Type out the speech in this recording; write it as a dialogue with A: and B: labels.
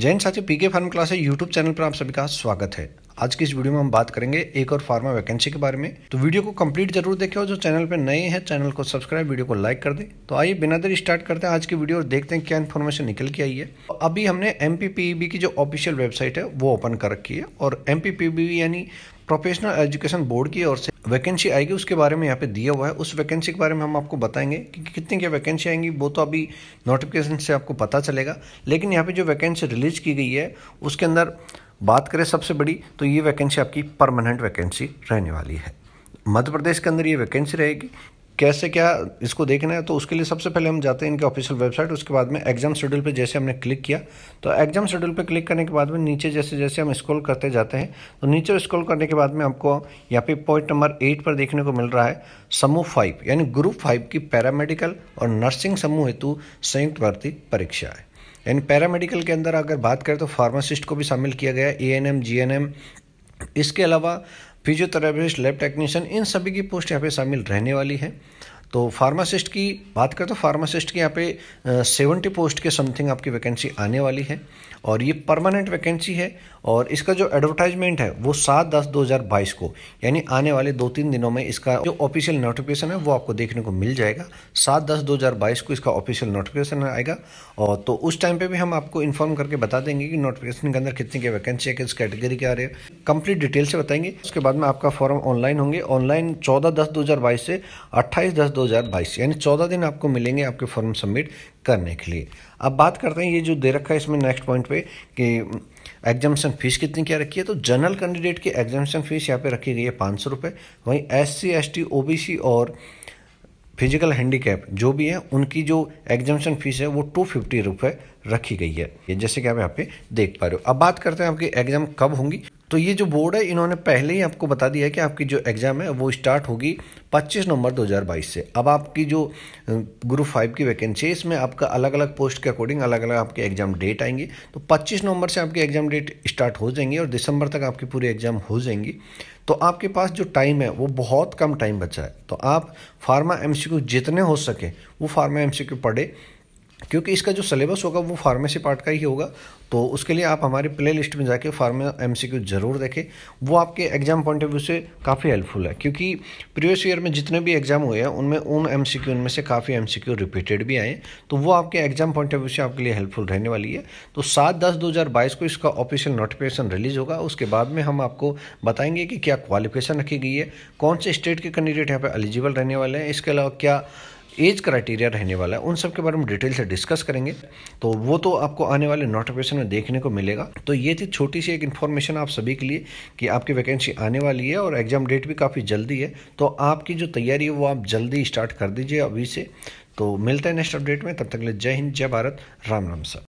A: जैन साथी PK pharm class YouTube channel पर आप सभी का स्वागत है आज की इस वीडियो में हम बात करेंगे एक और फार्मा वैकेंसी के बारे में तो वीडियो को कंप्लीट जरूर देखें और जो चैनल पर नए हैं चैनल को सब्सक्राइब वीडियो को लाइक कर दें तो आइए बिना देर स्टार्ट करते हैं आज की वीडियो और देखते हैं क्या इन्फॉर्मेशन निकल के आई है तो अभी हमने एम e की जो ऑफिशियल वेबसाइट है वो ओपन कर रखी है और एम e यानी प्रोफेशनल एजुकेशन बोर्ड की ओर से वैकेंसी आएगी उसके बारे में यहाँ पे दिया हुआ है उस वैकेंसी के बारे में हम आपको बताएंगे कि कितनी क्या वैकेंसी आएंगी वो तो अभी नोटिफिकेशन से आपको पता चलेगा लेकिन यहाँ पे जो वैकेंसी रिलीज की गई है उसके अंदर बात करें सबसे बड़ी तो ये वैकेंसी आपकी परमानेंट वैकेंसी रहने वाली है मध्य प्रदेश के अंदर ये वैकेंसी रहेगी कैसे क्या इसको देखना है तो उसके लिए सबसे पहले हम जाते हैं इनके ऑफिशियल वेबसाइट उसके बाद में एग्जाम शेड्यूल पे जैसे हमने क्लिक किया तो एग्जाम शेड्यूल पे क्लिक करने के बाद में नीचे जैसे जैसे हम स्क्रॉल करते जाते हैं तो नीचे स्क्रॉल करने के बाद में आपको यहाँ पे पॉइंट नंबर एट पर देखने को मिल रहा है समूह फाइव यानी ग्रुप फाइव की पैरामेडिकल और नर्सिंग समूह हेतु संयुक्त भर्ती परीक्षा है एंड पैरामेडिकल के अंदर अगर बात करें तो फार्मासिस्ट को भी शामिल किया गया A N M G N M इसके अलावा फिजियोथेरापिस्ट लैब टेक्नीशियन इन सभी की पोस्ट यहाँ पे शामिल रहने वाली है तो फार्मासिस्ट की बात करें तो फार्मासिस्ट की यहाँ पे सेवेंटी पोस्ट के समथिंग आपकी वैकेंसी आने वाली है और ये परमानेंट वैकेंसी है और इसका जो एडवर्टाइजमेंट है वो सात दस दो हज़ार बाईस को यानी आने वाले दो तीन दिनों में इसका जो ऑफिशियल नोटिफिकेशन है वो आपको देखने को मिल जाएगा सात दस दो हज़ार बाईस को इसका ऑफिशियल नोटिफिकेशन आएगा और तो उस टाइम पे भी हम आपको इन्फॉर्म करके बता देंगे कि नोटिफिकेशन के अंदर कितनी क्या वैकेंसी है किस कैटेगरी के आ रहे हैं कंप्लीट डिटेल से बताएंगे उसके बाद में आपका फॉर्म ऑनलाइन होंगे ऑनलाइन चौदह दस दो से अट्ठाईस दस 2022 यानी 14 दिन आपको मिलेंगे आपके फॉर्म सबमिट करने के लिए अब बात करते हैं ये जो दे रखा है इसमें नेक्स्ट पॉइंट पे कि एग्जामेशन हम्म, फीस कितनी क्या रखी है तो जनरल कैंडिडेट की एग्जामेशन फीस यहाँ पे रखी गई है पाँच सौ रुपये वहीं S C S T O B C और फिजिकल हैंडीकैप जो भी है उनकी जो एग्जामेशन फीस है वो टू फिफ्टी रुपये रखी गई है ये जैसे कि आप यहाँ पे देख पा रहे हो अब बात करते हैं आपकी एग्जाम कब होंगी तो ये जो बोर्ड है इन्होंने पहले ही आपको बता दिया है कि आपकी जो एग्ज़ाम है वो स्टार्ट होगी 25 नवंबर 2022 से अब आपकी जो ग्रुप फाइव की वैकेंसी है इसमें आपका अलग अलग पोस्ट के अकॉर्डिंग अलग अलग आपके एग्ज़ाम डेट आएंगे तो 25 नवंबर से आपकी एग्ज़ाम डेट स्टार्ट हो जाएंगी और दिसंबर तक आपकी पूरी एग्ज़ाम हो जाएंगी तो आपके पास जो टाइम है वो बहुत कम टाइम बचा है तो आप फार्मा एम जितने हो सके वो फार्मा एम सी पढ़े क्योंकि इसका जो सिलेबस होगा वो फार्मेसी पार्ट का ही होगा तो उसके लिए आप हमारी प्ले लिस्ट में जाके फार्मे एम ज़रूर देखें वो आपके एग्जाम पॉइंट ऑफ व्यू से काफ़ी हेल्पफुल है क्योंकि प्रीवियस ईयर में जितने भी एग्जाम हुए हैं उनमें उन एम सी उनमें से काफ़ी एम सी रिपीटेड भी आए तो वो आपके एग्जाम पॉइंट ऑफ व्यू से आपके लिए हेल्पफुल रहने वाली है तो सात दस दो हज़ार बाईस को इसका ऑफिशियल नोटिफिकेशन रिलीज होगा उसके बाद में हम आपको बताएंगे कि क्या क्वालिफिकेशन रखी गई है कौन से स्टेट के कैंडिडेट यहाँ पर एलिजिबल रहने वाले हैं इसके अलावा क्या एज क्राइटेरिया रहने वाला है उन सब के बारे में डिटेल से डिस्कस करेंगे तो वो तो आपको आने वाले नोटिफिकेशन में देखने को मिलेगा तो ये थी छोटी सी एक इन्फॉर्मेशन आप सभी के लिए कि आपकी वैकेंसी आने वाली है और एग्जाम डेट भी काफ़ी जल्दी है तो आपकी जो तैयारी है वो आप जल्दी स्टार्ट कर दीजिए अभी से तो मिलते हैं नेक्स्ट अपडेट में तब तक ले जय हिंद जय भारत राम राम सर